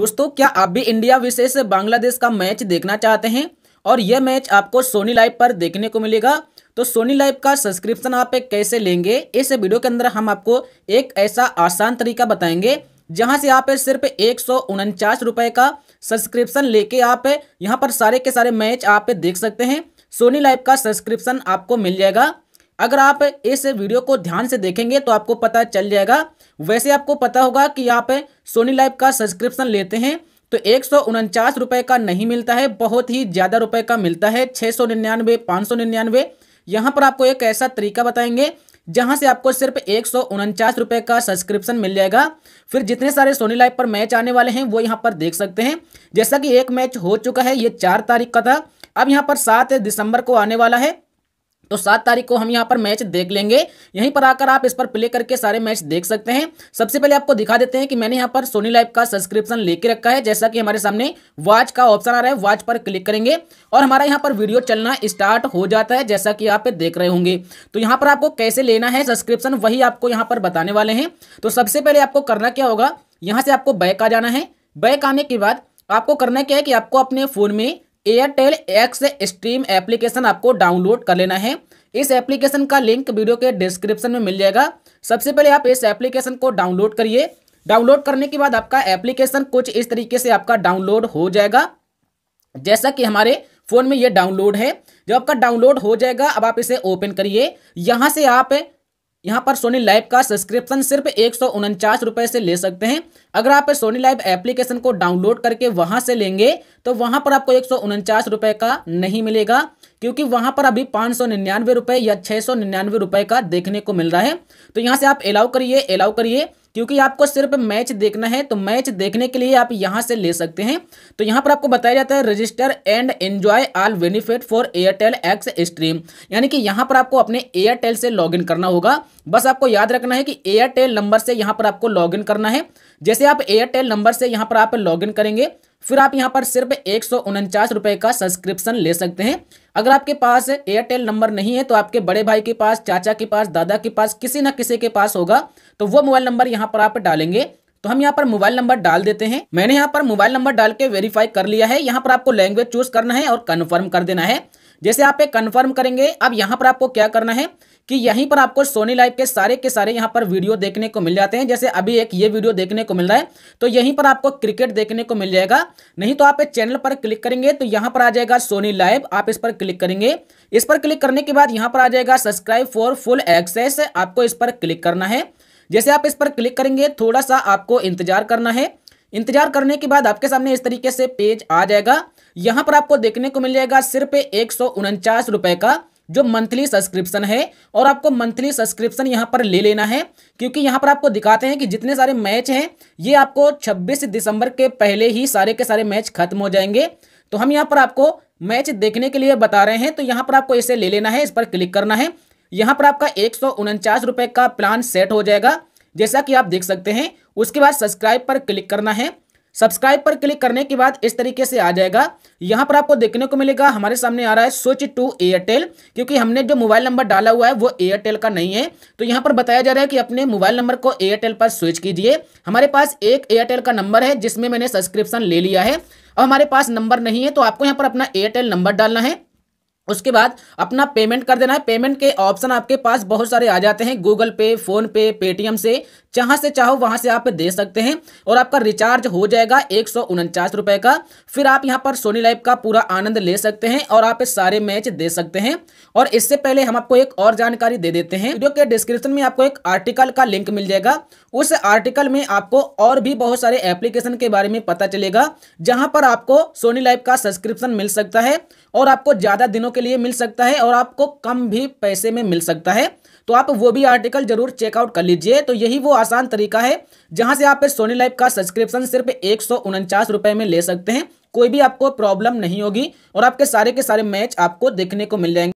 दोस्तों क्या आप भी इंडिया विशेष बांग्लादेश का मैच देखना चाहते हैं और यह मैच आपको सोनी लाइव पर देखने को मिलेगा तो सोनी लाइव का सब्सक्रिप्शन आप कैसे लेंगे इस वीडियो के अंदर हम आपको एक ऐसा आसान तरीका बताएंगे जहां से आप सिर्फ एक रुपए का सब्सक्रिप्शन लेके आप यहां पर सारे के सारे मैच आप देख सकते हैं सोनी लाइव का सब्सक्रिप्शन आपको मिल जाएगा अगर आप इस वीडियो को ध्यान से देखेंगे तो आपको पता चल जाएगा वैसे आपको पता होगा कि आप सोनी लाइव का सब्सक्रिप्शन लेते हैं तो एक रुपए का नहीं मिलता है बहुत ही ज़्यादा रुपए का मिलता है छः सौ निन्यानवे पाँच सौ निन्यानवे यहाँ पर आपको एक ऐसा तरीका बताएंगे जहां से आपको सिर्फ एक रुपए का सब्सक्रिप्शन मिल जाएगा फिर जितने सारे सोनी लाइव पर मैच आने वाले हैं वो यहाँ पर देख सकते हैं जैसा कि एक मैच हो चुका है ये चार तारीख का था अब यहाँ पर सात दिसंबर को आने वाला है तो सात तारीख को हम यहाँ पर मैच देख लेंगे यहीं पर आकर आप इस पर प्ले करके सारे मैच देख सकते हैं सबसे पहले आपको दिखा देते हैं कि मैंने यहाँ पर सोनी लाइव का सब्सक्रिप्शन लेके रखा है जैसा कि हमारे सामने वॉच का ऑप्शन आ रहा है वॉच पर क्लिक करेंगे और हमारा यहाँ पर वीडियो चलना स्टार्ट हो जाता है जैसा कि आप देख रहे होंगे तो यहाँ पर आपको कैसे लेना है सब्सक्रिप्शन वही आपको यहाँ पर बताने वाले हैं तो सबसे पहले आपको करना क्या होगा यहाँ से आपको बैक आ जाना है बैक आने के बाद आपको करना क्या है कि आपको अपने फ़ोन में एयरटेल एक्स स्ट्रीम एप्लीकेशन आपको डाउनलोड कर लेना है इस एप्लीकेशन का लिंक वीडियो के डिस्क्रिप्शन में मिल जाएगा सबसे पहले आप इस एप्लीकेशन को डाउनलोड करिए डाउनलोड करने के बाद आपका एप्लीकेशन कुछ इस तरीके से आपका डाउनलोड हो जाएगा जैसा कि हमारे फ़ोन में ये डाउनलोड है जब आपका डाउनलोड हो जाएगा अब आप इसे ओपन करिए यहाँ से आप यहाँ पर सोनी लाइव का सब्सक्रिप्शन सिर्फ एक रुपए से ले सकते हैं अगर आप सोनी लाइव एप्लीकेशन को डाउनलोड करके वहाँ से लेंगे तो वहाँ पर आपको एक रुपए का नहीं मिलेगा क्योंकि वहाँ पर अभी पाँच सौ निन्यानवे या छः सौ निन्यानवे का देखने को मिल रहा है तो यहाँ से आप अलाउ करिए अलाउ करिए क्योंकि आपको सिर्फ मैच देखना है तो मैच देखने के लिए आप यहां से ले सकते हैं तो यहां पर आपको बताया जाता है register and enjoy all benefit for Airtel X stream यानी कि यहां पर आपको अपने एयरटेल से लॉगिन करना होगा बस आपको याद रखना है कि एयरटेल नंबर से यहां पर आपको लॉगिन करना है जैसे आप एयरटेल नंबर से यहां पर आप लॉगिन करेंगे फिर आप यहाँ पर सिर्फ एक रुपए का सब्सक्रिप्शन ले सकते हैं अगर आपके पास एयरटेल नंबर नहीं है तो आपके बड़े भाई के पास चाचा के पास दादा के पास किसी ना किसी के पास होगा तो वो मोबाइल नंबर यहाँ पर आप डालेंगे तो हम यहाँ पर मोबाइल नंबर डाल देते हैं मैंने यहाँ पर मोबाइल नंबर डाल के वेरीफाई कर लिया है यहाँ पर आपको लैंग्वेज चूज करना है और कन्फर्म कर देना है जैसे आप कन्फर्म करेंगे अब यहाँ पर आपको क्या करना है कि यहीं पर आपको सोनी लाइव के सारे के सारे यहाँ पर वीडियो देखने को मिल जाते हैं जैसे अभी एक ये वीडियो देखने को मिल रहा है तो यहीं पर आपको क्रिकेट देखने को मिल जाएगा नहीं तो आप चैनल पर क्लिक करेंगे तो यहाँ पर आ जाएगा सोनी लाइव आप इस पर क्लिक करेंगे इस पर क्लिक करने के बाद यहाँ पर आ जाएगा सब्सक्राइब फॉर फुल एक्सेस आपको इस पर क्लिक करना है जैसे आप इस पर क्लिक करेंगे थोड़ा सा आपको इंतजार करना है इंतजार करने के बाद आपके सामने इस तरीके से पेज आ जाएगा यहाँ पर आपको देखने को मिल जाएगा सिर्फ एक सौ का जो मंथली सब्सक्रिप्शन है और आपको मंथली सब्सक्रिप्शन यहाँ पर ले लेना है क्योंकि यहाँ पर आपको दिखाते हैं कि जितने सारे मैच हैं ये आपको 26 दिसंबर के पहले ही सारे के सारे मैच खत्म हो जाएंगे तो हम यहाँ पर आपको मैच देखने के लिए बता रहे हैं तो यहाँ पर आपको इसे ले लेना है इस पर क्लिक करना है यहाँ पर आपका एक रुपए का प्लान सेट हो जाएगा जैसा कि आप देख सकते हैं उसके बाद सब्सक्राइब पर क्लिक करना है सब्सक्राइब पर क्लिक करने के बाद इस तरीके से आ जाएगा यहाँ पर आपको देखने को मिलेगा हमारे सामने आ रहा है स्विच टू एयरटेल क्योंकि हमने जो मोबाइल नंबर डाला हुआ है वो एयरटेल का नहीं है तो यहाँ पर बताया जा रहा है कि अपने मोबाइल नंबर को एयरटेल पर स्विच कीजिए हमारे पास एक एयरटेल का नंबर है जिसमें मैंने सब्सक्रिप्शन ले लिया है और हमारे पास नंबर नहीं है तो आपको यहाँ पर अपना एयरटेल नंबर डालना है उसके बाद अपना पेमेंट कर देना है पेमेंट के ऑप्शन आपके पास बहुत सारे आ जाते हैं गूगल पे फोन पे पेटीएम से जहां से चाहो वहां से आप दे सकते हैं और आपका रिचार्ज हो जाएगा एक रुपए का फिर आप यहां पर सोनी लाइव का पूरा आनंद ले सकते हैं और आप सारे मैच दे सकते हैं और इससे पहले हम आपको एक और जानकारी दे देते हैं वीडियो के डिस्क्रिप्शन में आपको एक आर्टिकल का लिंक मिल जाएगा उस आर्टिकल में आपको और भी बहुत सारे एप्लीकेशन के बारे में पता चलेगा जहां पर आपको सोनी लाइव का सब्सक्रिप्शन मिल सकता है और आपको ज़्यादा दिनों के लिए मिल सकता है और आपको कम भी पैसे में मिल सकता है तो आप वो भी आर्टिकल जरूर चेकआउट कर लीजिए तो यही वो आज आसान तरीका है जहां से आप सोनी लाइव का सब्सक्रिप्शन सिर्फ एक रुपए में ले सकते हैं कोई भी आपको प्रॉब्लम नहीं होगी और आपके सारे के सारे मैच आपको देखने को मिल जाएंगे